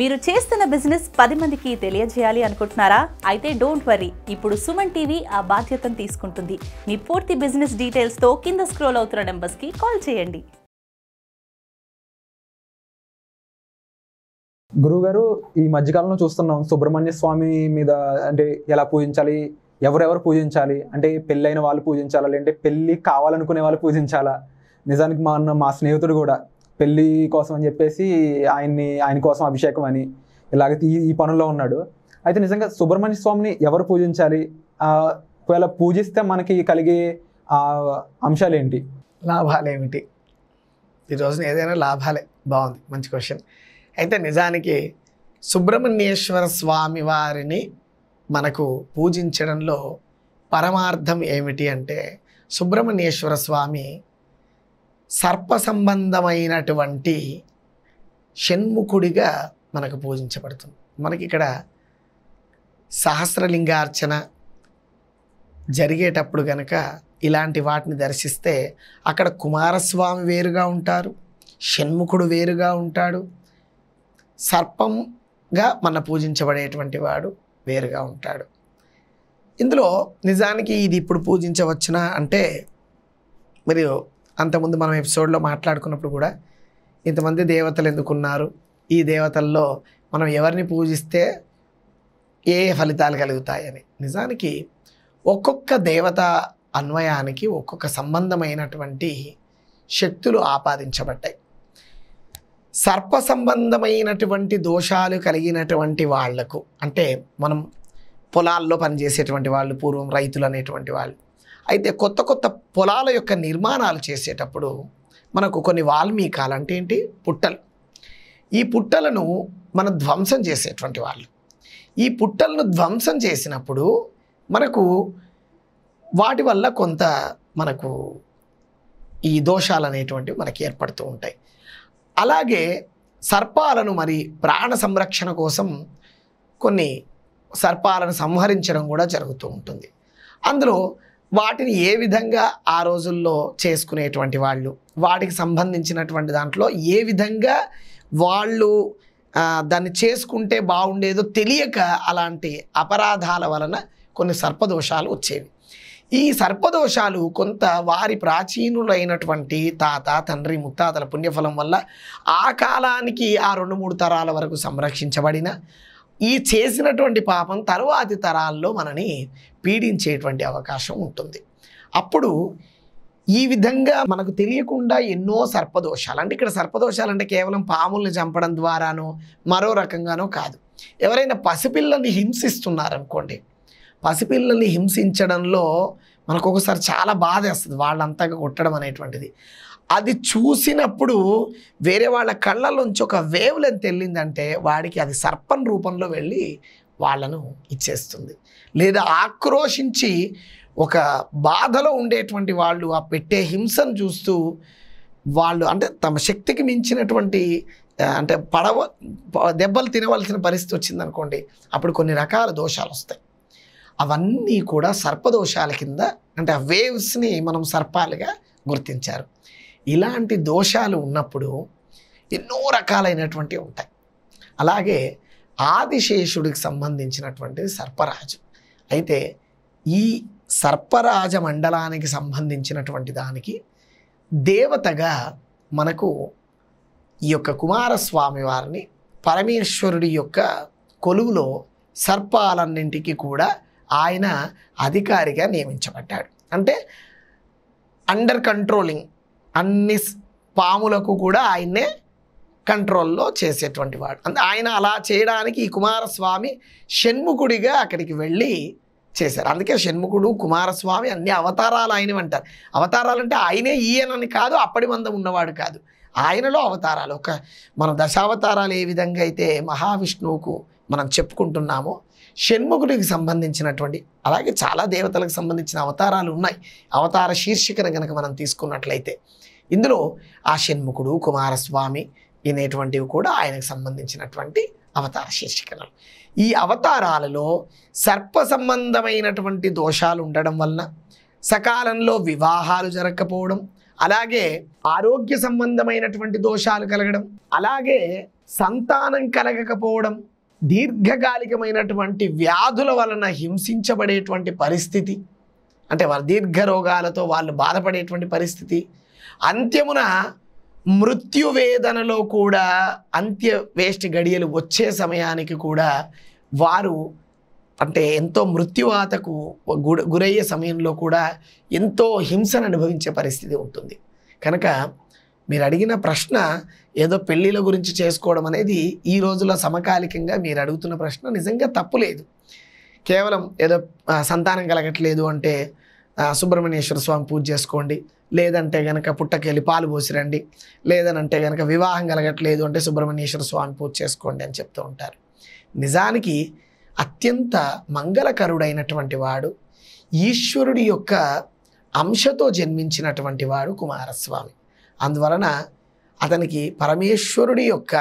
మీరు చేస్తున్న బిజినెస్ పది మందికి తెలియజేయాలి అనుకుంటున్నారా అయితే డోంట్ వరీ ఇప్పుడు సుమన్ టీవీ ఆ బాధ్యతను తీసుకుంటుంది మీ పూర్తి బిజినెస్ డీటెయిల్స్తో కింద స్క్రోల్ అవుతున్న నెంబర్స్కి కాల్ చేయండి గురుగారు ఈ మధ్యకాలంలో చూస్తున్నాం సుబ్రహ్మణ్య స్వామి మీద అంటే ఎలా పూజించాలి ఎవరెవరు పూజించాలి అంటే పెళ్ళైన వాళ్ళు పూజించాలా లేదంటే పెళ్ళి కావాలనుకునే వాళ్ళు పూజించాలా నిజానికి మా అన్న మా స్నేహితుడు కూడా పెళ్ళి కోసం అని చెప్పేసి ఆయన్ని ఆయన కోసం అభిషేకం అని ఇలాగ ఈ ఈ పనుల్లో ఉన్నాడు అయితే నిజంగా సుబ్రహ్మణ్య స్వామిని ఎవరు పూజించాలి ఒకవేళ పూజిస్తే మనకి కలిగే అంశాలు ఏంటి లాభాలు ఏమిటి ఈ రోజున ఏదైనా లాభాలే బాగుంది మంచి క్వశ్చన్ అయితే నిజానికి సుబ్రహ్మణ్యేశ్వర స్వామి వారిని మనకు పూజించడంలో పరమార్థం ఏమిటి అంటే సుబ్రహ్మణ్యేశ్వర స్వామి సర్ప సంబంధమైనటువంటి షణ్ముఖుడిగా మనకు పూజించబడుతుంది మనకి ఇక్కడ సహస్రలింగార్చన జరిగేటప్పుడు కనుక ఇలాంటి వాటిని దర్శిస్తే అక్కడ కుమారస్వామి వేరుగా ఉంటారు షణ్ముఖుడు వేరుగా ఉంటాడు సర్పంగా మన పూజించబడేటువంటి వాడు వేరుగా ఉంటాడు ఇందులో నిజానికి ఇది ఇప్పుడు పూజించవచ్చునా అంటే మరియు అంతకుముందు మనం ఎపిసోడ్లో మాట్లాడుకున్నప్పుడు కూడా ఇంతమంది దేవతలు ఎందుకున్నారు ఈ దేవతల్లో మనం ఎవరిని పూజిస్తే ఏ ఫలితాలు కలుగుతాయని నిజానికి ఒక్కొక్క దేవత అన్వయానికి ఒక్కొక్క సంబంధమైనటువంటి శక్తులు ఆపాదించబడ్డాయి సర్ప సంబంధమైనటువంటి దోషాలు కలిగినటువంటి వాళ్లకు అంటే మనం పొలాల్లో పనిచేసేటువంటి వాళ్ళు పూర్వం రైతులు అనేటువంటి వాళ్ళు అయితే కొత్త కొత్త పొలాల యొక్క నిర్మాణాలు చేసేటప్పుడు మనకు కొన్ని వాల్మీకాలు అంటే ఏంటి పుట్టలు ఈ పుట్టలను మనం ధ్వంసం చేసేటువంటి వాళ్ళు ఈ పుట్టలను ధ్వంసం చేసినప్పుడు మనకు వాటి వల్ల కొంత మనకు ఈ దోషాలు అనేటువంటివి మనకి ఏర్పడుతూ ఉంటాయి అలాగే సర్పాలను మరి ప్రాణ సంరక్షణ కోసం కొన్ని సర్పాలను సంహరించడం కూడా జరుగుతూ ఉంటుంది అందులో వాటిని ఏ విధంగా ఆ రోజుల్లో చేసుకునేటువంటి వాళ్ళు వాటికి సంబంధించినటువంటి దాంట్లో ఏ విధంగా వాళ్ళు దాన్ని చేసుకుంటే బాగుండేదో తెలియక అలాంటి అపరాధాల వలన కొన్ని సర్పదోషాలు వచ్చేవి ఈ సర్పదోషాలు కొంత వారి ప్రాచీనులైనటువంటి తాత తండ్రి ముత్తాతల పుణ్యఫలం వల్ల ఆ కాలానికి ఆ రెండు మూడు తరాల వరకు సంరక్షించబడిన ఈ చేసినటువంటి పాపం తరువాతి తరాల్లో మనని పీడించేటువంటి అవకాశం ఉంటుంది అప్పుడు ఈ విధంగా మనకు తెలియకుండా ఎన్నో సర్పదోషాలు అంటే ఇక్కడ సర్పదోషాలు అంటే కేవలం పాముల్ని చంపడం ద్వారానో మరో రకంగానో కాదు ఎవరైనా పసిపిల్లల్ని హింసిస్తున్నారనుకోండి పసిపిల్లల్ని హింసించడంలో మనకు ఒకసారి చాలా బాధ వేస్తుంది వాళ్ళంతగా కొట్టడం అనేటువంటిది అది చూసినప్పుడు వేరే వాళ్ళ కళ్ళలోంచి ఒక వేవ్ లెంత్ వెళ్ళిందంటే వాడికి అది సర్పం రూపంలో వెళ్ళి వాళ్ళను ఇచ్చేస్తుంది లేదా ఆక్రోషించి ఒక బాధలో ఉండేటువంటి వాళ్ళు ఆ పెట్టే హింసను చూస్తూ వాళ్ళు అంటే తమ శక్తికి మించినటువంటి అంటే పడవ దెబ్బలు తినవలసిన పరిస్థితి వచ్చిందనుకోండి అప్పుడు కొన్ని రకాల దోషాలు వస్తాయి అవన్నీ కూడా సర్పదోషాల కింద అంటే ఆ వేవ్స్ని మనం సర్పాలుగా గుర్తించారు ఇలాంటి దోషాలు ఉన్నప్పుడు ఎన్నో రకాలైనటువంటివి ఉంటాయి అలాగే ఆదిశేషుడికి సంబంధించినటువంటిది సర్పరాజు అయితే ఈ సర్పరాజ మండలానికి సంబంధించినటువంటి దానికి దేవతగా మనకు ఈ యొక్క కుమారస్వామి వారిని పరమేశ్వరుడి యొక్క కొలువులో సర్పాలన్నింటికి కూడా ఆయన అధికారిగా నియమించబడ్డాడు అంటే అండర్ కంట్రోలింగ్ అన్ని పాములకు కూడా ఆయన్నే కంట్రోల్లో చేసేటువంటి వాడు అంటే ఆయన అలా చేయడానికి ఈ కుమారస్వామి షణ్ముఖుడిగా అక్కడికి వెళ్ళి చేశారు అందుకే షణ్ముఖుడు కుమారస్వామి అన్ని అవతారాలు అంటారు అవతారాలు అంటే ఆయనే ఈయనని కాదు అప్పటి వంద ఉన్నవాడు కాదు ఆయనలో అవతారాలు ఒక మన దశావతారాలు ఏ విధంగా అయితే మహావిష్ణువుకు మనం చెప్పుకుంటున్నామో షణ్ముఖుడికి సంబంధించినటువంటి అలాగే చాలా దేవతలకు సంబంధించిన అవతారాలు ఉన్నాయి అవతార శీర్షికను కనుక మనం తీసుకున్నట్లయితే ఇందులో ఆ షణ్ముఖుడు కుమారస్వామి అనేటువంటివి కూడా ఆయనకు సంబంధించినటువంటి అవతార శీర్షికలు ఈ అవతారాలలో సర్ప సంబంధమైనటువంటి దోషాలు ఉండడం వలన సకాలంలో వివాహాలు జరగకపోవడం అలాగే ఆరోగ్య సంబంధమైనటువంటి దోషాలు కలగడం అలాగే సంతానం కలగకపోవడం దీర్ఘకాలికమైనటువంటి వ్యాధుల వలన హింసించబడేటువంటి పరిస్థితి అంటే వారి దీర్ఘ రోగాలతో వాళ్ళు బాధపడేటువంటి పరిస్థితి అంత్యమున మృత్యువేదనలో కూడా అంత్య వేస్ట్ గడియలు వచ్చే సమయానికి కూడా వారు అంటే ఎంతో మృత్యువాతకు గురయ్యే సమయంలో కూడా ఎంతో హింసను అనుభవించే పరిస్థితి ఉంటుంది కనుక మీరు అడిగిన ప్రశ్న ఏదో పెళ్ళిల గురించి చేసుకోవడం అనేది ఈ రోజుల్లో సమకాలికంగా మీరు అడుగుతున్న ప్రశ్న నిజంగా తప్పులేదు కేవలం ఏదో సంతానం కలగట్లేదు అంటే సుబ్రహ్మణ్యేశ్వర స్వామి పూజ చేసుకోండి లేదంటే గనక పుట్టకెళ్ళి పాలు పోసిరండి లేదనంటే గనక వివాహం కలగట్లేదు అంటే సుబ్రహ్మణ్యేశ్వర స్వామి పూజ చేసుకోండి అని చెప్తూ ఉంటారు నిజానికి అత్యంత మంగళకరుడైనటువంటి వాడు ఈశ్వరుడి యొక్క అంశతో జన్మించినటువంటి వాడు కుమారస్వామి అందువలన అతనికి పరమేశ్వరుడి యొక్క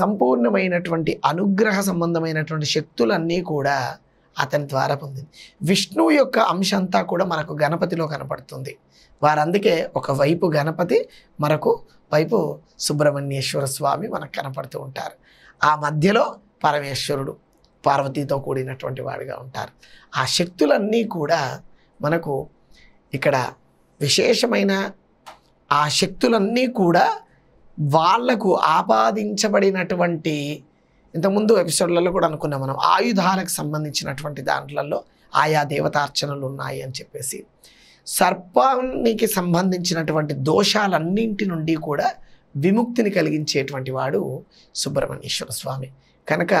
సంపూర్ణమైనటువంటి అనుగ్రహ సంబంధమైనటువంటి శక్తులన్నీ కూడా అతని ద్వారా పొందింది విష్ణువు యొక్క అంశంతా కూడా మనకు గణపతిలో కనపడుతుంది వారందుకే ఒకవైపు గణపతి మరొక వైపు సుబ్రహ్మణ్యేశ్వర స్వామి మనకు కనపడుతూ ఉంటారు ఆ మధ్యలో పరమేశ్వరుడు పార్వతీతో కూడినటువంటి వాడిగా ఉంటారు ఆ శక్తులన్నీ కూడా మనకు ఇక్కడ విశేషమైన ఆ శక్తులన్నీ కూడా వాళ్లకు ఆపాదించబడినటువంటి ఇంతకుముందు ఎపిసోడ్లలో కూడా అనుకున్నాం మనం ఆయుధాలకు సంబంధించినటువంటి దాంట్లలో ఆయా దేవతార్చనలు ఉన్నాయి అని చెప్పేసి సర్పానికి సంబంధించినటువంటి దోషాలన్నింటి నుండి కూడా విముక్తిని కలిగించేటువంటి వాడు సుబ్రహ్మణ్యేశ్వర స్వామి కనుక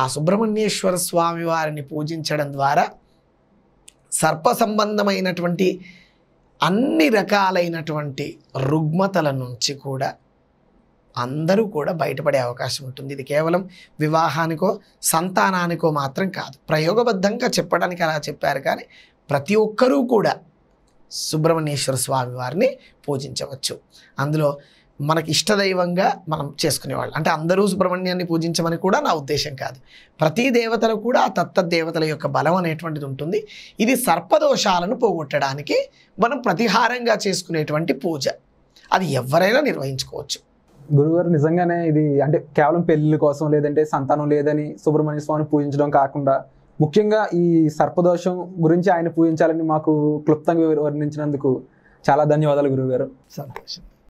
ఆ సుబ్రహ్మణ్యేశ్వర స్వామి వారిని పూజించడం ద్వారా సర్ప సంబంధమైనటువంటి అన్ని రకాలైనటువంటి రుగ్మతల నుంచి కూడా అందరూ కూడా బయటపడే అవకాశం ఉంటుంది ఇది కేవలం వివాహానికో సంతానానికో మాత్రం కాదు ప్రయోగబద్ధంగా చెప్పడానికి అలా చెప్పారు కానీ ప్రతి ఒక్కరూ కూడా సుబ్రహ్మణ్యేశ్వర స్వామి వారిని పూజించవచ్చు అందులో మనకి ఇష్టదైవంగా మనం చేసుకునేవాళ్ళు అంటే అందరూ సుబ్రహ్మణ్యాన్ని పూజించమని కూడా నా ఉద్దేశం కాదు ప్రతి దేవతలు కూడా దేవతల యొక్క బలం అనేటువంటిది ఉంటుంది ఇది సర్పదోషాలను పోగొట్టడానికి మనం ప్రతిహారంగా చేసుకునేటువంటి పూజ అది ఎవరైనా నిర్వహించుకోవచ్చు గురుగారు నిజంగానే ఇది అంటే కేవలం పెళ్లి కోసం లేదంటే సంతానం లేదని సుబ్రహ్మణ్య స్వామిని పూజించడం కాకుండా ముఖ్యంగా ఈ సర్పదోషం గురించి ఆయన పూజించాలని మాకు క్లుప్తంగా వర్ణించినందుకు చాలా ధన్యవాదాలు గురువుగారు సంతోషం